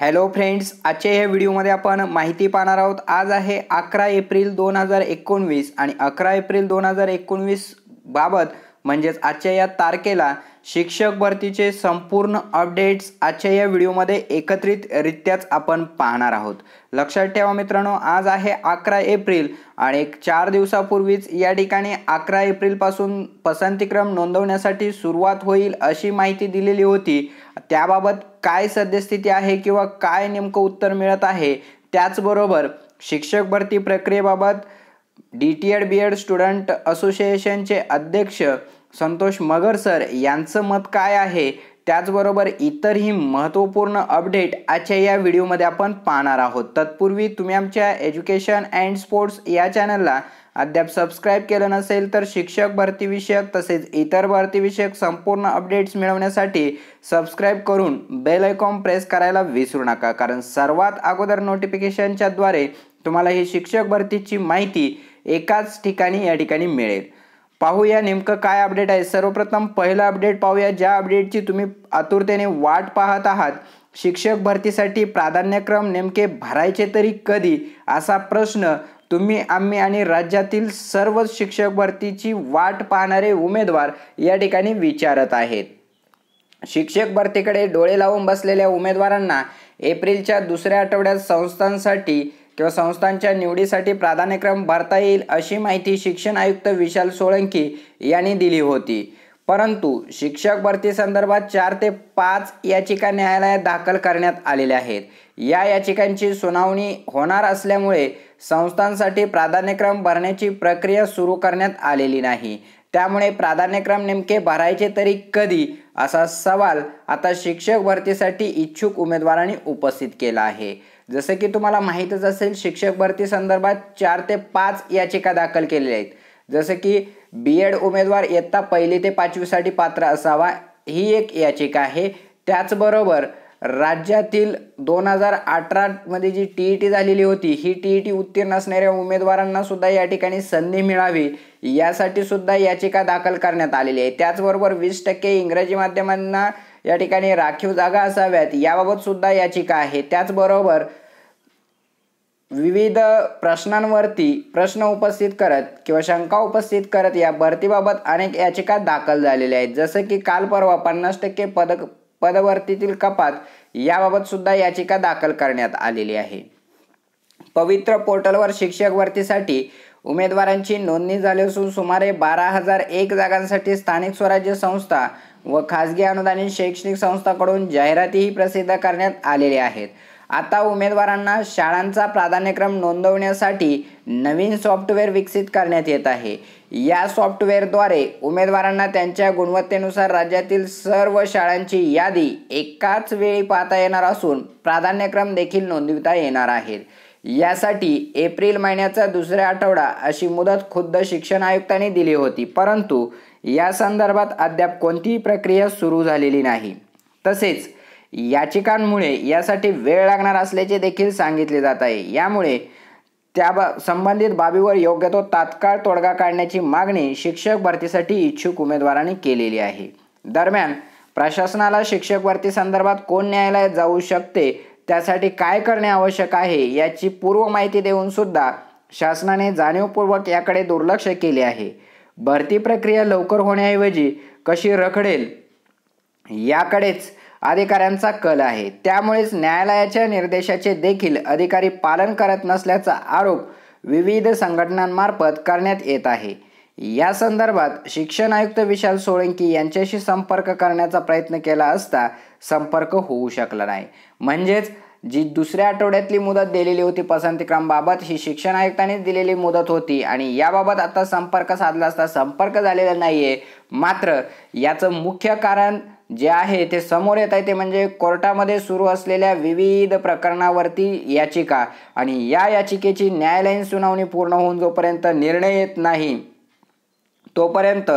hello friends आजच्या या व्हिडिओमध्ये आपण माहिती पाहणार आहोत आज आहे अकरा एप्रिल दोन हजार एकोणवीस आणि अकरा एप्रिल दोन हजार एकोणवीस बाबत म्हणजेच आजच्या या तारखेला शिक्षक भरतीचे संपूर्ण अपडेट्स आजच्या या व्हिडिओमध्ये एकत्रितरित्याच आपण पाहणार आहोत लक्षात ठेवा मित्रांनो आज आहे अकरा एप्रिल आणि एक चार दिवसापूर्वीच या ठिकाणी अकरा एप्रिलपासून पसंतीक्रम नोंदवण्यासाठी सुरुवात होईल अशी माहिती दिलेली होती त्याबाबत काय सद्यस्थिती आहे किंवा काय नेमकं उत्तर मिळत आहे त्याचबरोबर शिक्षक भरती प्रक्रियेबाबत D T Ed B Ed student असोसिएशनचे अध्यक्ष संतोष मगर सर यांचं मत काय आहे त्याचबरोबर इतरही महत्त्वपूर्ण अपडेट आजच्या या व्हिडिओमध्ये आपण पाहणार आहोत तत्पूर्वी तुम्ही आमच्या एज्युकेशन अँड स्पोर्ट्स या चॅनलला अद्याप सबस्क्राईब केलं नसेल तर शिक्षक भरतीविषयक तसेच इतर भरतीविषयक संपूर्ण अपडेट्स मिळवण्यासाठी सबस्क्राईब करून बेल आयकॉन प्रेस करायला विसरू नका कारण सर्वात अगोदर नोटिफिकेशनच्याद्वारे तुम्हाला ही शिक्षक भरतीची माहिती एकाच ठिकाणी या ठिकाणी मिळेल पाहूया नेमकं काय अपडेट आहे सर्वप्रथम पहिलं अपडेट पाहूया ज्या अपडेटची तुम्ही आतुरतेने वाट पाहत आहात शिक्षक भरतीसाठी प्राधान्यक्रम नेमके भरायचे तरी कधी असा प्रश्न तुम्ही आम्ही आणि राज्यातील सर्वच शिक्षक भरतीची वाट पाहणारे उमेदवार या ठिकाणी विचारत आहेत शिक्षक भरतीकडे डोळे लावून बसलेल्या उमेदवारांना एप्रिलच्या दुसऱ्या आठवड्यात संस्थांसाठी किंवा संस्थांच्या निवडीसाठी प्राधान्यक्रम भरता येईल अशी माहिती शिक्षण आयुक्त विशाल सोळंकी यांनी दिली होती परंतु शिक्षक भरती संदर्भात चार ते पाच याचिका न्यायालयात दाखल करण्यात आलेल्या आहेत या याचिकांची सुनावणी होणार असल्यामुळे संस्थांसाठी प्राधान्यक्रम भरण्याची प्रक्रिया सुरू करण्यात आलेली नाही त्यामुळे प्राधान्यक्रम नेमके भरायचे तरी कधी असा सवाल आता शिक्षक भरतीसाठी इच्छुक उमेदवारांनी उपस्थित केला आहे जसे की तुम्हाला माहीतच असेल शिक्षक भरती संदर्भात चार ते पाच याचिका दाखल केलेल्या आहेत जसे की बी एड उमेदवार इयत्ता पहिली ते पाचवीसाठी पात्र असावा ही एक याचिका आहे त्याचबरोबर राज्यातील दोन हजार अठरामध्ये जी टी ई टी झालेली होती ही टी ई टी उत्तीर्ण असणाऱ्या उमेदवारांना सुद्धा या ठिकाणी संधी मिळावी यासाठी सुद्धा याचिका दाखल करण्यात आलेली आहे त्याचबरोबर वीस टक्के इंग्रजी माध्यमांना या ठिकाणी राखीव जागा असाव्यात याबाबत सुद्धा याचिका आहे त्याचबरोबर विविध प्रश्नांवरती प्रश्न उपस्थित करत किंवा शंका उपस्थित करत या भरतीबाबत अनेक याचिका दाखल झालेल्या आहेत जसं की काल परवा पन्नास टक्के पद पदभरतीतील कपात याबाबत सुद्धा याचिका दाखल करण्यात आलेली आहे पवित्र पोर्टलवर शिक्षक भरतीसाठी उमेदवारांची नोंदणी झाली असून सुमारे बारा हजार एक जागांसाठी स्थानिक स्वराज्य संस्था व खाजगी अनुदानित शैक्षणिक संस्थांकडून जाहिरातीही प्रसिद्ध करण्यात आलेल्या आहेत आता उमेदवारांना शाळांचा प्राधान्यक्रम नोंदवण्यासाठी नवीन सॉफ्टवेअर विकसित करण्यात येत आहे या सॉफ्टवेअरद्वारे उमेदवारांना त्यांच्या गुणवत्तेनुसार राज्यातील सर्व शाळांची यादी एकाच वेळी पाहता येणार असून प्राधान्यक्रम देखील नोंदविता येणार आहेत यासाठी एप्रिल महिन्याचा दुसरा आठवडा अशी मुदत खुद्द शिक्षण आयुक्तांनी दिली होती परंतु या संदर्भात अद्याप कोणतीही प्रक्रिया सुरू झालेली नाही तसेच याचिकांमुळे यासाठी वेळ लागणार असल्याचे देखील सांगितले जात आहे यामुळे त्या बा संबंधित बाबीवर योग्य तो तात्काळ तोडगा काढण्याची मागणी शिक्षक भरतीसाठी इच्छुक उमेदवारांनी केलेली आहे दरम्यान प्रशासनाला शिक्षक भरती संदर्भात कोण न्यायालयात जाऊ शकते त्यासाठी काय करणे आवश्यक आहे याची पूर्व माहिती देऊन सुद्धा शासनाने जाणीवपूर्वक याकडे दुर्लक्ष केले आहे भरती प्रक्रिया लवकर होण्याऐवजी कशी रखडेल याकडेच अधिकाऱ्यांचा कल आहे त्यामुळेच न्यायालयाच्या निर्देशाचे देखील अधिकारी पालन करत नसल्याचा आरोप विविध संघटनांमार्फत करण्यात येत आहे या संदर्भात शिक्षण आयुक्त विशाल सोळंकी यांच्याशी संपर्क करण्याचा प्रयत्न केला असता संपर्क होऊ शकला नाही म्हणजेच जी दुसऱ्या आठवड्यातली मुदत दिलेली होती पसंतीक्रमाबाबत ही शिक्षण आयुक्तांनीच दिलेली मुदत होती आणि याबाबत आता संपर्क साधला असता संपर्क झालेला नाही आहे मात्र याचं मुख्य कारण जे आहे ते समोर येत आहे ते म्हणजे कोर्टामध्ये सुरू असलेल्या विविध प्रकरणावरती याचिका आणि या याचिकेची न्यायालयीन सुनावणी पूर्ण होऊन जोपर्यंत निर्णय येत नाही तोपर्यंत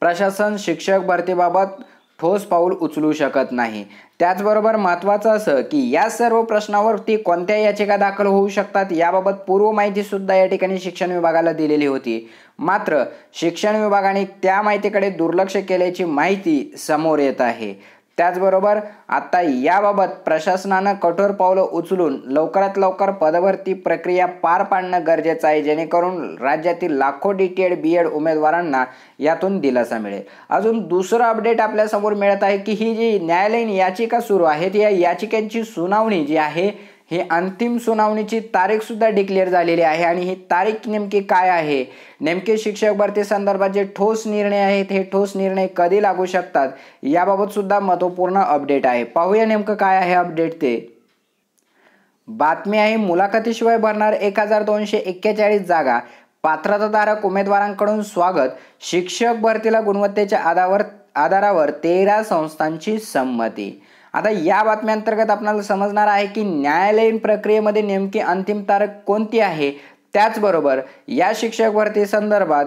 प्रशासन शिक्षक भरतीबाबत ठोस पाऊल उचलू शकत नाही त्याचबरोबर महत्वाचं असं की या सर्व प्रश्नावरती कोणत्या याचिका दाखल होऊ शकतात याबाबत पूर्व माहिती सुद्धा या ठिकाणी शिक्षण विभागाला दिलेली होती मात्र शिक्षण विभागाने त्या माहितीकडे दुर्लक्ष केल्याची माहिती समोर येत आहे त्याचबरोबर आता याबाबत प्रशासनानं कठोर पावलं उचलून लवकरात लवकर पदभरती प्रक्रिया पार पाडणं गरजेचं आहे जेणेकरून राज्यातील लाखो D T Ed B Ed उमेदवारांना यातून दिलासा मिळेल अजून दुसरं अपडेट आपल्यासमोर मिळत आहे की ही जी न्यायालयीन याचिका सुरू आहेत या याचिकांची सुनावणी जी आहे ही अंतिम सुनावणीची तारीख सुद्धा डिक्लेअर झालेली आहे आणि ही तारीख नेमकी काय आहे नेमके शिक्षक भरती संदर्भात जे ठोस निर्णय आहेत हे ठोस निर्णय कधी लागू शकतात सुद्धा महत्त्वपूर्ण अपडेट आहे पाहूया नेमकं काय आहे अपडेट ते बातमी आहे मुलाखतीशिवाय भरणार एक हजार दोनशे एक्केचाळीस जागा पात्रताधारक उमेदवारांकडून स्वागत शिक्षक भरतीला गुणवत्तेच्या आधावर आधारावर तेरा संस्थांची संमती आता या बातम्यांतर्गत आपल्याला समजणार आहे की न्यायालयीन प्रक्रियेमध्ये नेमकी अंतिम तारीख कोणती आहे त्याचबरोबर या शिक्षक भरती संदर्भात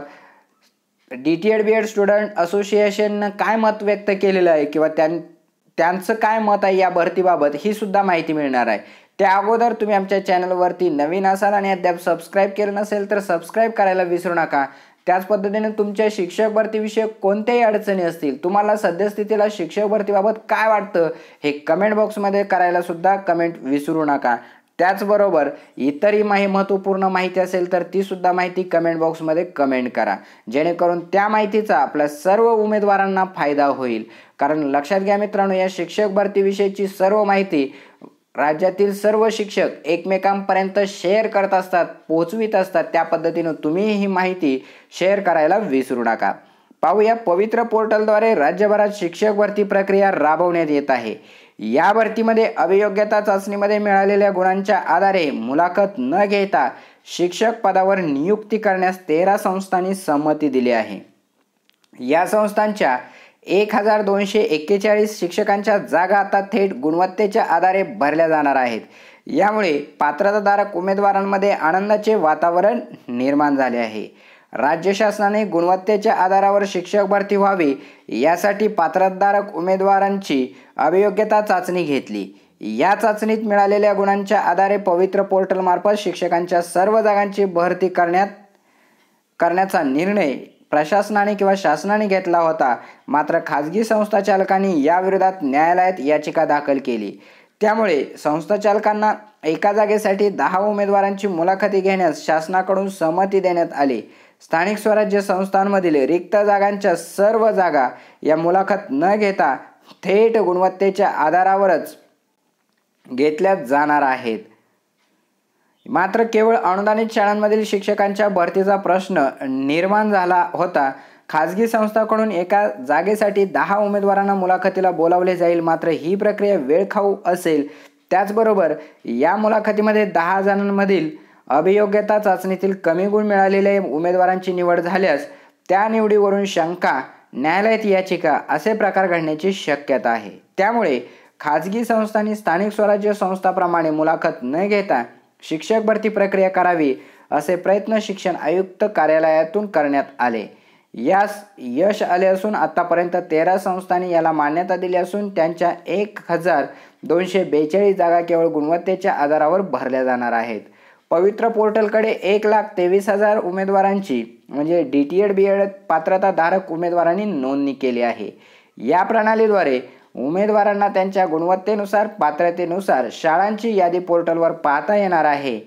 D T Ed B Ed student असोसिएशननं काय मत व्यक्त केलेलं आहे किंवा त्यां त्यांचं काय मत आहे या भरतीबाबत ही सुद्धा माहिती मिळणार आहे त्या अगोदर तुम्ही आमच्या चॅनलवरती नवीन असाल आणि अद्याप सबस्क्राईब केलं नसेल तर सबस्क्राईब करायला विसरू नका त्याच पद्धतीने तुमच्या शिक्षक भरतीविषयक कोणत्याही अडचणी असतील तुम्हाला सद्यस्थितीला शिक्षक भरतीबाबत काय वाटतं हे कमेंट बॉक्समध्ये करायला सुद्धा कमेंट विसरू नका त्याचबरोबर इतरही माही महत्त्वपूर्ण माहिती असेल तर ती सुद्धा माहिती कमेंट बॉक्समध्ये कमेंट करा जेणेकरून त्या माहितीचा आपल्या सर्व उमेदवारांना फायदा होईल कारण लक्षात घ्या मित्रांनो या शिक्षक भरतीविषयीची सर्व माहिती राज्यातील सर्व शिक्षक एकमेकांपर्यंत शेअर करत असतात पोहोचवित असतात त्या पद्धतीनं तुम्ही ही माहिती शेअर करायला विसरू नका पाहूया पवित्र पोर्टलद्वारे राज्यभरात शिक्षक भरती प्रक्रिया राबवण्यात येत आहे या भरतीमध्ये अभियोग्यता चाचणीमध्ये मिळालेल्या गुणांच्या आधारे मुलाखत न घेता शिक्षक पदावर नियुक्ती करण्यास तेरा संस्थांनी संमती दिली आहे या संस्थांच्या एक हजार दोनशे एक्केचाळीस शिक्षकांच्या जागा आता थेट गुणवत्तेच्या आधारे भरल्या जाणार आहेत यामुळे पात्रताधारक उमेदवारांमध्ये आनंदाचे वातावरण निर्माण झाले आहे राज्य शासनाने गुणवत्तेच्या आधारावर शिक्षक भरती व्हावी यासाठी पात्रधारक उमेदवारांची अभियोग्यता चाचणी घेतली या चाचणीत मिळालेल्या गुणांच्या आधारे पवित्र पोर्टलमार्फत शिक्षकांच्या सर्व जागांची भरती करण्यात करण्याचा निर्णय प्रशासनाने किंवा शासनाने घेतला होता मात्र खाजगी संस्था याविरोधात न्यायालयात याचिका दाखल केली त्यामुळे संस्था चालकांना एका जागेसाठी दहा उमेदवारांची मुलाखती घेण्यास शासनाकडून संमती देण्यात आली स्थानिक स्वराज्य संस्थांमधील रिक्त जागांच्या सर्व जागा या मुलाखत न घेता थेट गुणवत्तेच्या आधारावरच घेतल्या जाणार आहेत मात्र केवळ अनुदानित शाळांमधील शिक्षकांच्या भरतीचा प्रश्न निर्माण झाला होता खाजगी संस्थाकडून एका जागेसाठी दहा उमेदवारांना मुलाखतीला बोलावले जाईल मात्र ही प्रक्रिया वेळखाऊ असेल त्याचबरोबर या मुलाखतीमध्ये दहा जणांमधील अभियोग्यता चाचणीतील कमी गुण मिळालेले उमेदवारांची निवड झाल्यास त्या निवडीवरून शंका न्यायालयात याचिका असे प्रकार घडण्याची शक्यता आहे त्यामुळे खाजगी संस्थांनी स्थानिक स्वराज्य संस्थाप्रमाणे मुलाखत न घेता शिक्षक भरती प्रक्रिया करावी असे प्रयत्न शिक्षण आयुक्त कार्यालयातून करण्यात आले यास यश आले असून आतापर्यंत तेरा संस्थांनी याला मान्यता दिली असून त्यांच्या एक हजार दोनशे बेचाळीस जागा केवळ गुणवत्तेच्या आधारावर भरल्या जाणार आहेत पवित्र पोर्टलकडे एक लाख तेवीस हजार उमेदवारांची म्हणजे D T Ed B Ed पात्रताधारक उमेदवारांनी नोंदणी केली आहे या प्रणालीद्वारे उमेदवारांना त्यांच्या गुणवत्तेनुसार पात्रतेनुसार शाळांची यादी पोर्टलवर पाहता येणार आहे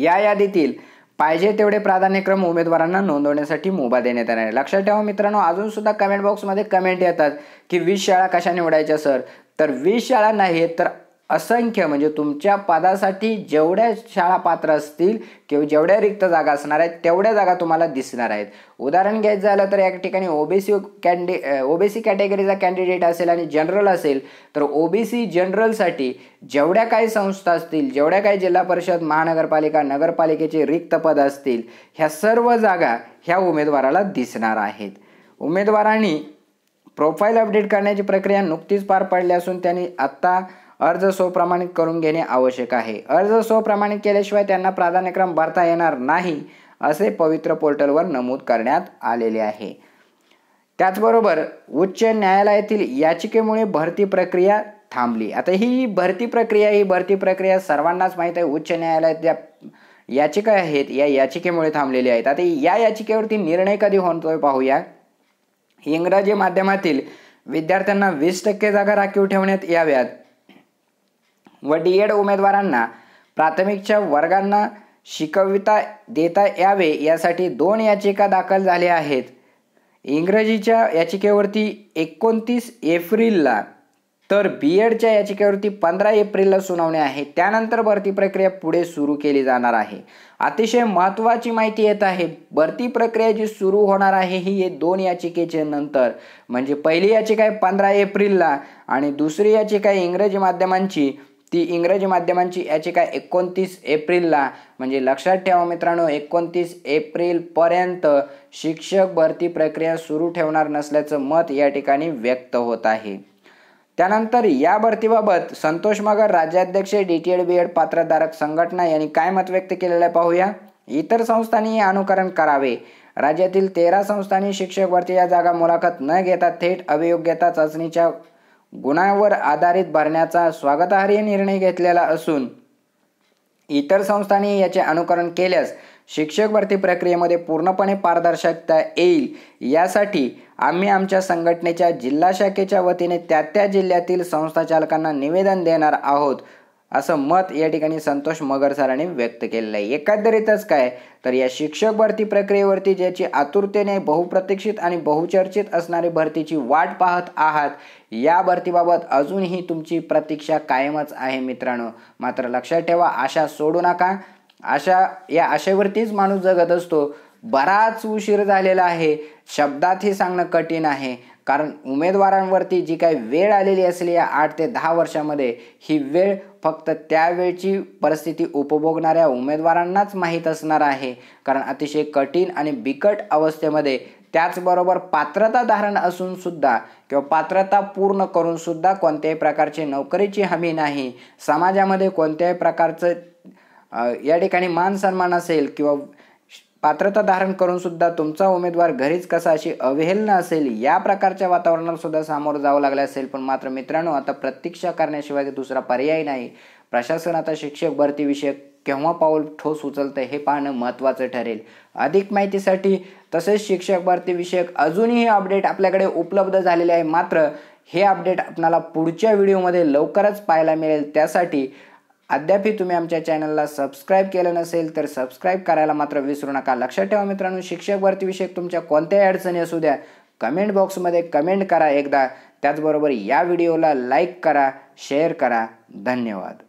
या यादीतील पाहिजे तेवढे प्राधान्यक्रम उमेदवारांना नोंदवण्यासाठी मुभा देण्यात येणार आहे लक्षात ठेवा मित्रांनो अजून सुद्धा कमेंट बॉक्समध्ये कमेंट येतात की वीस शाळा कशा निवडायच्या सर तर वीस शाळा नाही तर असंख्य म्हणजे तुमच्या पदासाठी जेवढ्या शाळा पात्र असतील किंवा जेवढ्या रिक्त जागा असणार आहेत तेवढ्या जागा तुम्हाला दिसणार आहेत उदाहरण घ्यायचं झालं तर या ठिकाणी ओबीसी कॅन्डि ओबीसी कॅटेगरीचा कॅन्डिडेट असेल आणि जनरल असेल तर ओबीसी जनरलसाठी जेवढ्या काही संस्था असतील जेवढ्या काही जिल्हा परिषद महानगरपालिका नगरपालिकेचे रिक्त पद असतील ह्या सर्व जागा ह्या उमेदवाराला दिसणार आहेत उमेदवारांनी प्रोफाईल अपडेट करण्याची प्रक्रिया नुकतीच पार पडली असून त्यांनी आत्ता अर्ज स्वप्रमाणित करून घेणे आवश्यक आहे अर्ज स्वप्रमाणित केल्याशिवाय त्यांना प्राधान्यक्रम भरता येणार नाही असे पवित्र पोर्टलवर नमूद करण्यात आलेले आहे त्याचबरोबर उच्च न्यायालयातील याचिकेमुळे भरती प्रक्रिया थांबली आता ही भरती प्रक्रिया ही भरती प्रक्रिया सर्वांनाच माहीत आहे उच्च न्यायालयात ज्या याचिका आहेत या याचिकेमुळे थांबलेल्या आहेत आता या याचिकेवरती निर्णय कधी होतोय पाहूया इंग्रजी माध्यमातील विद्यार्थ्यांना वीस टक्के जागा राखीव ठेवण्यात याव्यात व डी एड उमेदवारांना प्राथमिकच्या वर्गांना शिकविता देता यावे यासाठी दोन याचिका दाखल झाल्या आहेत इंग्रजीच्या याचिकेवरती एकोणतीस एप्रिलला तर बी एडच्या याचिकेवरती पंधरा एप्रिलला सुनावणी आहे त्यानंतर भरती प्रक्रिया पुढे सुरू केली जाणार आहे अतिशय महत्त्वाची माहिती येत आहे भरती प्रक्रिया जी सुरू होणार आहे ही दोन याचिकेचे नंतर म्हणजे पहिली याचिका आहे पंधरा एप्रिलला आणि दुसरी याचिका इंग्रजी माध्यमांची ती इंग्रजी माध्यमांची याचिका एकोणतीस एप्रिलला म्हणजे लक्षात ठेवा मित्रांनो एकोणतीस एप्रिलपर्यंत शिक्षक भरती प्रक्रिया सुरू ठेवणार नसल्याचं मत या ठिकाणी व्यक्त होत आहे त्यानंतर या भरतीबाबत संतोष मगर राज्याध्यक्ष D T Ed B Ed पात्रधारक संघटना यांनी काय मत व्यक्त केलेलं पाहूया इतर संस्थांनी अनुकरण करावे राज्यातील तेरा संस्थांनी शिक्षक या जागा मुलाखत न घेता थेट अभियोग्यता चाचणीच्या गुणांवर आधारित भरण्याचा स्वागतार्ह निर्णय घेतलेला असून इतर संस्थांनी याचे अनुकरण केल्यास शिक्षक भरती प्रक्रियेमध्ये पूर्णपणे पारदर्शकता येईल यासाठी आम्ही आमच्या संघटनेच्या जिल्हा शाखेच्या वतीने त्या त्या जिल्ह्यातील संस्थाचालकांना निवेदन देणार आहोत असं मत या ठिकाणी संतोष मगर सरांनी व्यक्त केलेलं आहे एकंदरीतच काय तर या शिक्षक भरती प्रक्रियेवरती ज्याची आतुरतेने बहुप्रतीक्षित आणि बहुचर्चित असणारी भरतीची वाट पाहत आहात या भरतीबाबत अजूनही तुमची प्रतीक्षा कायमच आहे मित्रांनो मात्र लक्षात ठेवा आशा सोडू नका आशा या आशेवरतीच माणूस जगत असतो बराच उशीर झालेला आहे शब्दात हे सांगणं कठीण आहे कारण उमेदवारांवरती जी काही वेळ आलेली असली या आठ ते दहा वर्षामध्ये ही वेळ फक्त त्यावेळची परिस्थिती उपभोगणाऱ्या उमेदवारांनाच माहीत असणार आहे कारण अतिशय कठीण आणि बिकट अवस्थेमध्ये त्याचबरोबर पात्रता धारण असून सुद्धा किंवा पात्रता पूर्ण करून सुद्धा कोणत्याही प्रकारची नोकरीची हमी नाही समाजामध्ये कोणत्याही प्रकारचं या ठिकाणी मान सन्मान असेल किंवा पात्रता धारण करून सुद्धा तुमचा उमेदवार घरीच कसा अशी अवहेलना असेल या प्रकारच्या वातावरणाला सुद्धा सामोरं जावं लागलं असेल पण मात्र मित्रांनो आता प्रतीक्षा करण्याशिवाय दुसरा पर्याय नाही प्रशासन आता शिक्षक भरतीविषयक केव्हा पाऊल ठोस उचलतं हे पाहणं महत्त्वाचं ठरेल अधिक माहितीसाठी तसेच शिक्षक भरतीविषयक अजूनही अपडेट आपल्याकडे उपलब्ध झालेले आहे मात्र हे अपडेट आपल्याला पुढच्या व्हिडिओमध्ये लवकरच पाहायला मिळेल त्यासाठी अद्यापही तुम्ही आमच्या चॅनलला सबस्क्राईब केलं नसेल तर सबस्क्राईब करायला मात्र विसरू नका लक्षात ठेवा मित्रांनो शिक्षक भरतीविषयक तुमच्या कोणत्याही अडचणी असू द्या कमेंट बॉक्समध्ये कमेंट करा एकदा त्याचबरोबर या व्हिडिओला लाईक करा शेअर करा धन्यवाद